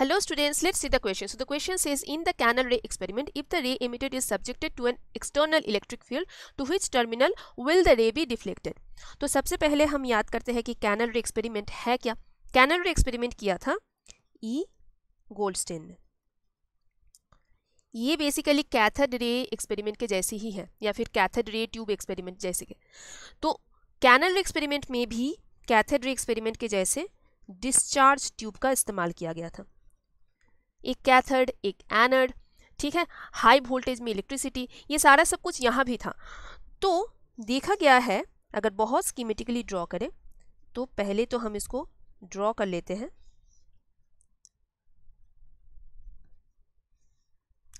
Hello students, let's see the question. So the question says in the Canal ray experiment, if the ray emitted is subjected to an external electric field, to which terminal will the ray be deflected? तो सबसे पहले हम याद करते हैं कि canal रे experiment है क्या कैनल रे एक्सपेरिमेंट किया था ई गोल्डस्टेन ने ये बेसिकली कैथड रे एक्सपेरिमेंट के जैसे ही है या फिर कैथड रे ट्यूब एक्सपेरिमेंट जैसे के तो कैनल रे एक्सपेरिमेंट में भी कैथड रे एक्सपेरिमेंट के जैसे डिस्चार्ज ट्यूब का इस्तेमाल किया गया था एक कैथर्ड एक एनर्ड ठीक है हाई वोल्टेज में इलेक्ट्रिसिटी ये सारा सब कुछ यहाँ भी था तो देखा गया है अगर बहुत स्कीमेटिकली ड्रॉ करें तो पहले तो हम इसको ड्रॉ कर लेते हैं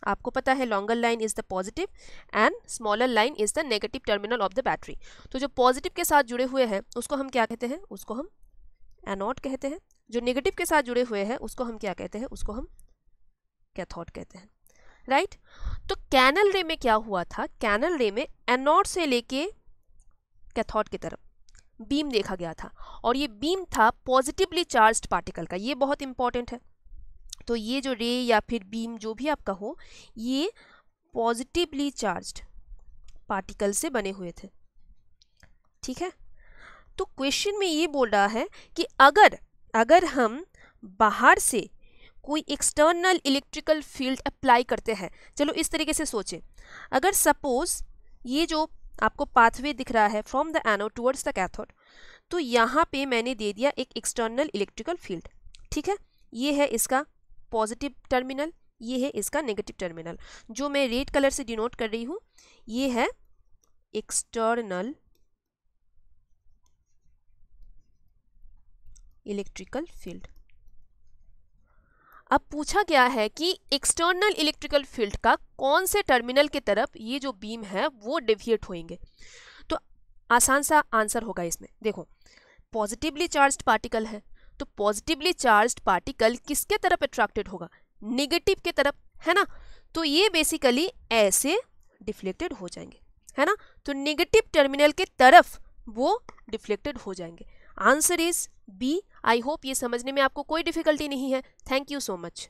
आपको पता है longer line is the positive and smaller line is the negative terminal of the battery तो जो पॉजिटिव के साथ जुड़े हुए हैं उसको हम क्या कहते हैं उसको हम एनॉट कहते हैं जो नेगेटिव के साथ जुड़े हुए हैं उसको हम क्या कहते हैं उसको हम कैथोड कहते हैं राइट तो कैनल रे में क्या हुआ था कैनल रे में एनोड से लेके कैथोड की तरफ बीम देखा गया था और ये बीम था पॉजिटिवली चार्ज पार्टिकल का ये बहुत इंपॉर्टेंट है तो ये जो रे या फिर बीम जो भी आपका हो ये पॉजिटिवली चार्ज पार्टिकल से बने हुए थे ठीक है तो क्वेश्चन में ये बोल रहा है कि अगर अगर हम बाहर से कोई एक्सटर्नल इलेक्ट्रिकल फील्ड अप्लाई करते हैं चलो इस तरीके से सोचें अगर सपोज़ ये जो आपको पाथवे दिख रहा है from the anode towards the cathode तो यहाँ पे मैंने दे दिया एक एक्सटर्नल इलेक्ट्रिकल फील्ड ठीक है ये है इसका पॉजिटिव टर्मिनल ये है इसका नेगेटिव टर्मिनल जो मैं रेड कलर से डिनोट कर रही हूँ ये है एक्सटर्नल इलेक्ट्रिकल फील्ड अब पूछा गया है कि एक्सटर्नल इलेक्ट्रिकल फील्ड का कौन से टर्मिनल की तरफ ये जो बीम है वो डेविएट होंगे तो आसान सा आंसर होगा इसमें देखो पॉजिटिवली चार्ज्ड पार्टिकल है तो पॉजिटिवली चार्ज्ड पार्टिकल किसके तरफ अट्रैक्टेड होगा निगेटिव के तरफ है ना तो ये बेसिकली ऐसे डिफ्लेक्टेड हो जाएंगे है ना तो निगेटिव टर्मिनल के तरफ वो डिफ्लेक्टेड हो जाएंगे answer is B I hope ये समझने में आपको कोई डिफिकल्टी नहीं है थैंक यू सो मच